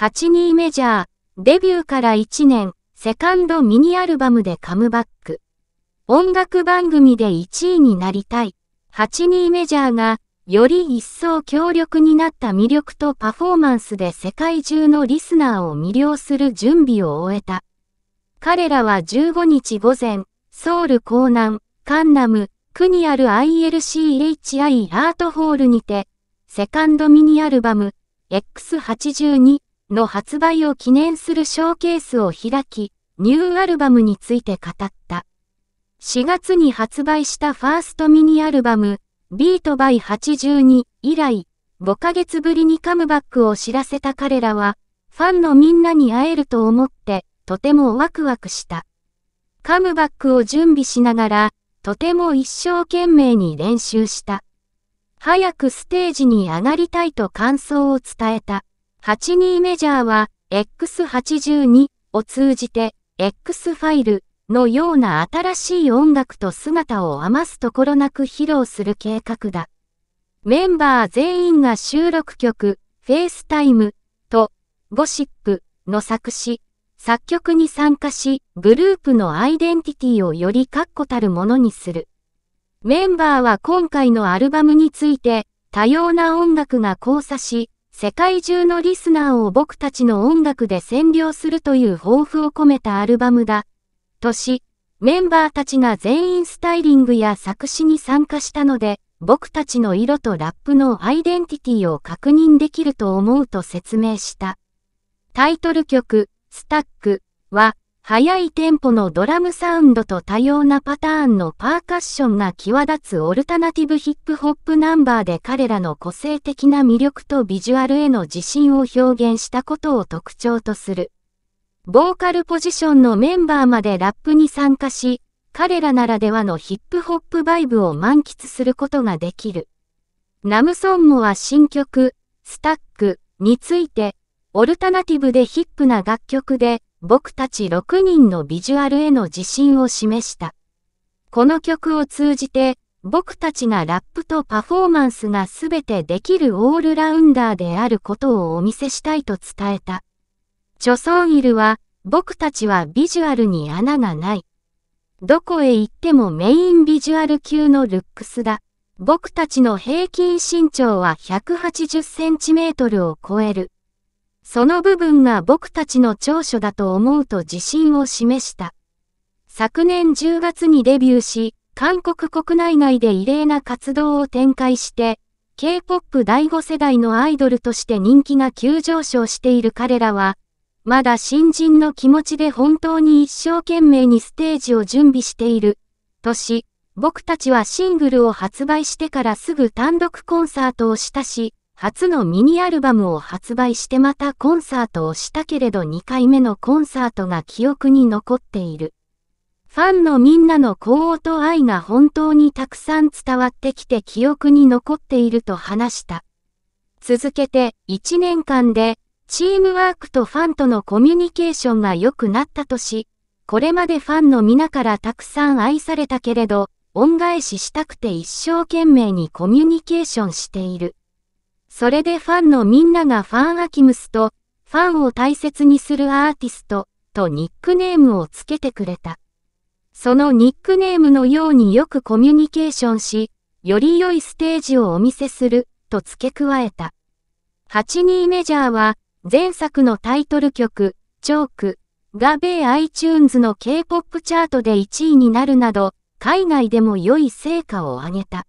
82メジャー、デビューから1年、セカンドミニアルバムでカムバック。音楽番組で1位になりたい。82メジャーが、より一層強力になった魅力とパフォーマンスで世界中のリスナーを魅了する準備を終えた。彼らは15日午前、ソウル港南、カンナム、区にある ILCHI アートホールにて、セカンドミニアルバム、X82 の発売を記念するショーケースを開き、ニューアルバムについて語った。4月に発売したファーストミニアルバム、ビートバイ82以来、5ヶ月ぶりにカムバックを知らせた彼らは、ファンのみんなに会えると思って、とてもワクワクした。カムバックを準備しながら、とても一生懸命に練習した。早くステージに上がりたいと感想を伝えた。82メジャーは X82 を通じて X ファイルのような新しい音楽と姿を余すところなく披露する計画だ。メンバー全員が収録曲フェイスタイムとゴシップの作詞、作曲に参加し、グループのアイデンティティをより確固たるものにする。メンバーは今回のアルバムについて、多様な音楽が交差し、世界中のリスナーを僕たちの音楽で占領するという抱負を込めたアルバムだ。とし、メンバーたちが全員スタイリングや作詞に参加したので、僕たちの色とラップのアイデンティティを確認できると思うと説明した。タイトル曲、スタックは、速いテンポのドラムサウンドと多様なパターンのパーカッションが際立つオルタナティブヒップホップナンバーで彼らの個性的な魅力とビジュアルへの自信を表現したことを特徴とする。ボーカルポジションのメンバーまでラップに参加し、彼らならではのヒップホップバイブを満喫することができる。ナムソンモは新曲、スタックについて、オルタナティブでヒップな楽曲で、僕たち6人のビジュアルへの自信を示した。この曲を通じて、僕たちがラップとパフォーマンスが全てできるオールラウンダーであることをお見せしたいと伝えた。チョソンイルは、僕たちはビジュアルに穴がない。どこへ行ってもメインビジュアル級のルックスだ。僕たちの平均身長は180センチメートルを超える。その部分が僕たちの長所だと思うと自信を示した。昨年10月にデビューし、韓国国内外で異例な活動を展開して、K-POP 第5世代のアイドルとして人気が急上昇している彼らは、まだ新人の気持ちで本当に一生懸命にステージを準備している。とし、僕たちはシングルを発売してからすぐ単独コンサートをしたし、初のミニアルバムを発売してまたコンサートをしたけれど2回目のコンサートが記憶に残っている。ファンのみんなの幸運と愛が本当にたくさん伝わってきて記憶に残っていると話した。続けて1年間でチームワークとファンとのコミュニケーションが良くなったとし、これまでファンの皆からたくさん愛されたけれど、恩返ししたくて一生懸命にコミュニケーションしている。それでファンのみんながファンアキムスと、ファンを大切にするアーティスト、とニックネームをつけてくれた。そのニックネームのようによくコミュニケーションし、より良いステージをお見せする、と付け加えた。82メジャーは、前作のタイトル曲、チョーク、が米 iTunes の K-POP チャートで1位になるなど、海外でも良い成果を上げた。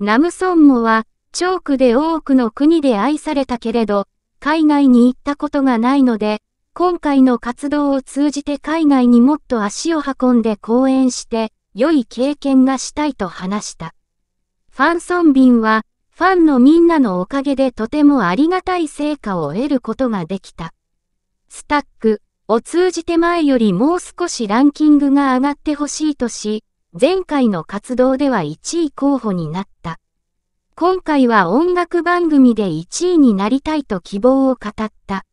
ナムソンモは、チョークで多くの国で愛されたけれど、海外に行ったことがないので、今回の活動を通じて海外にもっと足を運んで講演して、良い経験がしたいと話した。ファンソンビンは、ファンのみんなのおかげでとてもありがたい成果を得ることができた。スタックを通じて前よりもう少しランキングが上がってほしいとし、前回の活動では1位候補になった。今回は音楽番組で1位になりたいと希望を語った。